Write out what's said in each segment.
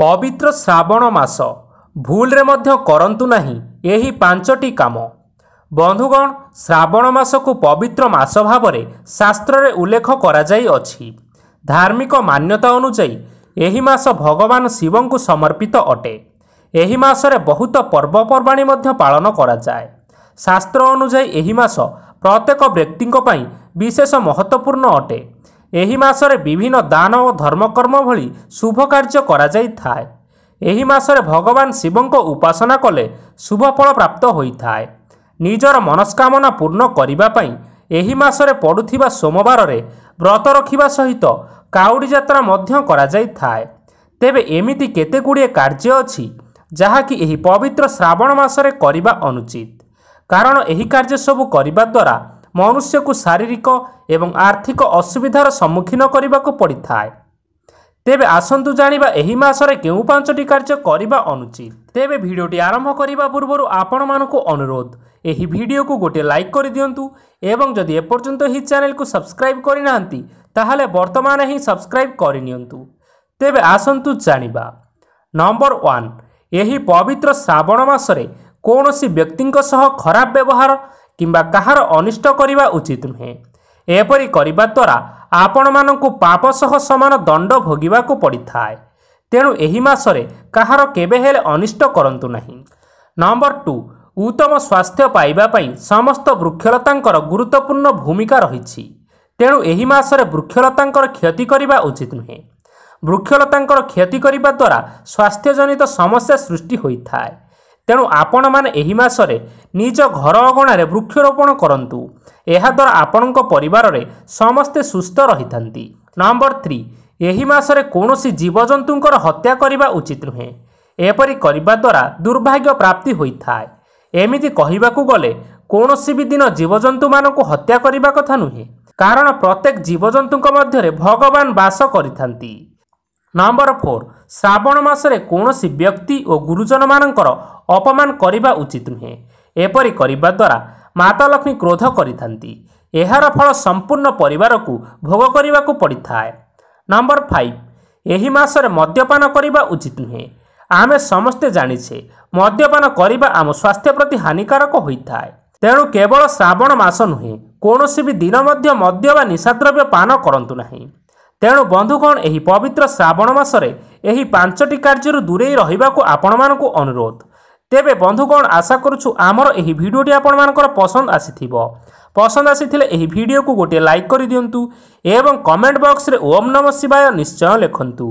ପବିତ୍ର ଶ୍ରାବଣ ମାସ ଭୁଲରେ ମଧ୍ୟ କରନ୍ତୁ ନାହିଁ ଏହି ପାଞ୍ଚଟି କାମ ବନ୍ଧୁଗଣ ଶ୍ରାବଣ ମାସକୁ ପବିତ୍ର ମାସ ଭାବରେ ଶାସ୍ତ୍ରରେ ଉଲ୍ଲେଖ କରାଯାଇଅଛି ଧାର୍ମିକ ମାନ୍ୟତା ଅନୁଯାୟୀ ଏହି ମାସ ଭଗବାନ ଶିବଙ୍କୁ ସମର୍ପିତ ଅଟେ ଏହି ମାସରେ ବହୁତ ପର୍ବପର୍ବାଣି ମଧ୍ୟ ପାଳନ କରାଯାଏ ଶାସ୍ତ୍ର ଅନୁଯାୟୀ ଏହି ମାସ ପ୍ରତ୍ୟେକ ବ୍ୟକ୍ତିଙ୍କ ପାଇଁ ବିଶେଷ ମହତ୍ତ୍ୱପୂର୍ଣ୍ଣ ଅଟେ ଏହି ମାସରେ ବିଭିନ୍ନ ଦାନ ଓ ଧର୍ମକର୍ମ ଭଳି ଶୁଭ କାର୍ଯ୍ୟ କରାଯାଇଥାଏ ଏହି ମାସରେ ଭଗବାନ ଶିବଙ୍କ ଉପାସନା କଲେ ଶୁଭଫଳ ପ୍ରାପ୍ତ ହୋଇଥାଏ ନିଜର ମନସ୍କାମନା ପୂର୍ଣ୍ଣ କରିବା ପାଇଁ ଏହି ମାସରେ ପଡ଼ୁଥିବା ସୋମବାରରେ ବ୍ରତ ରଖିବା ସହିତ କାଉଡ଼ି ଯାତ୍ରା ମଧ୍ୟ କରାଯାଇଥାଏ ତେବେ ଏମିତି କେତେଗୁଡ଼ିଏ କାର୍ଯ୍ୟ ଅଛି ଯାହାକି ଏହି ପବିତ୍ର ଶ୍ରାବଣ ମାସରେ କରିବା ଅନୁଚିତ କାରଣ ଏହି କାର୍ଯ୍ୟ ସବୁ କରିବା ଦ୍ୱାରା ମନୁଷ୍ୟକୁ ଶାରୀରିକ ଏବଂ ଆର୍ଥିକ ଅସୁବିଧାର ସମ୍ମୁଖୀନ କରିବାକୁ ପଡ଼ିଥାଏ ତେବେ ଆସନ୍ତୁ ଜାଣିବା ଏହି ମାସରେ କେଉଁ ପାଞ୍ଚଟି କାର୍ଯ୍ୟ କରିବା ଅନୁଚିତ ତେବେ ଭିଡ଼ିଓଟି ଆରମ୍ଭ କରିବା ପୂର୍ବରୁ ଆପଣମାନଙ୍କୁ ଅନୁରୋଧ ଏହି ଭିଡ଼ିଓକୁ ଗୋଟିଏ ଲାଇକ୍ କରିଦିଅନ୍ତୁ ଏବଂ ଯଦି ଏପର୍ଯ୍ୟନ୍ତ ଏହି ଚ୍ୟାନେଲକୁ ସବସ୍କ୍ରାଇବ୍ କରିନାହାନ୍ତି ତାହେଲେ ବର୍ତ୍ତମାନ ହିଁ ସବସ୍କ୍ରାଇବ୍ କରିନିଅନ୍ତୁ ତେବେ ଆସନ୍ତୁ ଜାଣିବା ନମ୍ବର ୱାନ୍ ଏହି ପବିତ୍ର ଶ୍ରାବଣ ମାସରେ କୌଣସି ବ୍ୟକ୍ତିଙ୍କ ସହ ଖରାପ ବ୍ୟବହାର କିମ୍ବା କାହାର ଅନିଷ୍ଟ କରିବା ଉଚିତ ନୁହେଁ ଏପରି କରିବା ଦ୍ୱାରା ଆପଣମାନଙ୍କୁ ପାପ ସହ ସମାନ ଦଣ୍ଡ ଭୋଗିବାକୁ ପଡ଼ିଥାଏ ତେଣୁ ଏହି ମାସରେ କାହାର କେବେ ହେଲେ ଅନିଷ୍ଟ କରନ୍ତୁ ନାହିଁ ନମ୍ବର ଟୁ ଉତ୍ତମ ସ୍ୱାସ୍ଥ୍ୟ ପାଇବା ପାଇଁ ସମସ୍ତ ବୃକ୍ଷଲତାଙ୍କର ଗୁରୁତ୍ୱପୂର୍ଣ୍ଣ ଭୂମିକା ରହିଛି ତେଣୁ ଏହି ମାସରେ ବୃକ୍ଷଲତାଙ୍କର କ୍ଷତି କରିବା ଉଚିତ ନୁହେଁ ବୃକ୍ଷଲତାଙ୍କର କ୍ଷତି କରିବା ଦ୍ୱାରା ସ୍ୱାସ୍ଥ୍ୟଜନିତ ସମସ୍ୟା ସୃଷ୍ଟି ହୋଇଥାଏ ତେଣୁ ଆପଣମାନେ ଏହି ମାସରେ ନିଜ ଘର ଅଗଣାରେ ବୃକ୍ଷରୋପଣ କରନ୍ତୁ ଏହାଦ୍ୱାରା ଆପଣଙ୍କ ପରିବାରରେ ସମସ୍ତେ ସୁସ୍ଥ ରହିଥାନ୍ତି ନମ୍ବର ଥ୍ରୀ ଏହି ମାସରେ କୌଣସି ଜୀବଜନ୍ତୁଙ୍କର ହତ୍ୟା କରିବା ଉଚିତ ନୁହେଁ ଏପରି କରିବା ଦ୍ୱାରା ଦୁର୍ଭାଗ୍ୟ ପ୍ରାପ୍ତି ହୋଇଥାଏ ଏମିତି କହିବାକୁ ଗଲେ କୌଣସି ବି ଦିନ ଜୀବଜନ୍ତୁମାନଙ୍କୁ ହତ୍ୟା କରିବା କଥା ନୁହେଁ କାରଣ ପ୍ରତ୍ୟେକ ଜୀବଜନ୍ତୁଙ୍କ ମଧ୍ୟରେ ଭଗବାନ ବାସ କରିଥାନ୍ତି ନମ୍ବର ଫୋର୍ ଶ୍ରାବଣ ମାସରେ କୌଣସି ବ୍ୟକ୍ତି ଓ ଗୁରୁଜନମାନଙ୍କର ଅପମାନ କରିବା ଉଚିତ ନୁହେଁ ଏପରି କରିବା ଦ୍ୱାରା ମାତା ଲକ୍ଷ୍ମୀ କ୍ରୋଧ କରିଥାନ୍ତି ଏହାର ଫଳ ସମ୍ପୂର୍ଣ୍ଣ ପରିବାରକୁ ଭୋଗ କରିବାକୁ ପଡ଼ିଥାଏ ନମ୍ବର ଫାଇଭ୍ ଏହି ମାସରେ ମଦ୍ୟପାନ କରିବା ଉଚିତ ନୁହେଁ ଆମେ ସମସ୍ତେ ଜାଣିଛେ ମଦ୍ୟପାନ କରିବା ଆମ ସ୍ୱାସ୍ଥ୍ୟ ପ୍ରତି ହାନିକାରକ ହୋଇଥାଏ ତେଣୁ କେବଳ ଶ୍ରାବଣ ମାସ ନୁହେଁ କୌଣସି ବି ଦିନ ମଧ୍ୟ ମଦ୍ୟ ବା ନିଶାଦ୍ରବ୍ୟ ପାନ କରନ୍ତୁ ନାହିଁ ତେଣୁ ବନ୍ଧୁଗଣ ଏହି ପବିତ୍ର ଶ୍ରାବଣ ମାସରେ ଏହି ପାଞ୍ଚଟି କାର୍ଯ୍ୟରୁ ଦୂରେଇ ରହିବାକୁ ଆପଣମାନଙ୍କୁ ଅନୁରୋଧ ତେବେ ବନ୍ଧୁଗଣ ଆଶା କରୁଛୁ ଆମର ଏହି ଭିଡ଼ିଓଟି ଆପଣମାନଙ୍କର ପସନ୍ଦ ଆସିଥିବ ପସନ୍ଦ ଆସିଥିଲେ ଏହି ଭିଡ଼ିଓକୁ ଗୋଟିଏ ଲାଇକ୍ କରିଦିଅନ୍ତୁ ଏବଂ କମେଣ୍ଟ ବକ୍ସରେ ଓମ୍ ନମ ଶିବାୟ ନିଶ୍ଚୟ ଲେଖନ୍ତୁ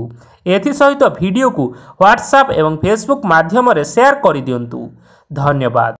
ଏଥିସହିତ ଭିଡ଼ିଓକୁ ହ୍ୱାଟ୍ସଆପ୍ ଏବଂ ଫେସବୁକ୍ ମାଧ୍ୟମରେ ସେୟାର କରିଦିଅନ୍ତୁ ଧନ୍ୟବାଦ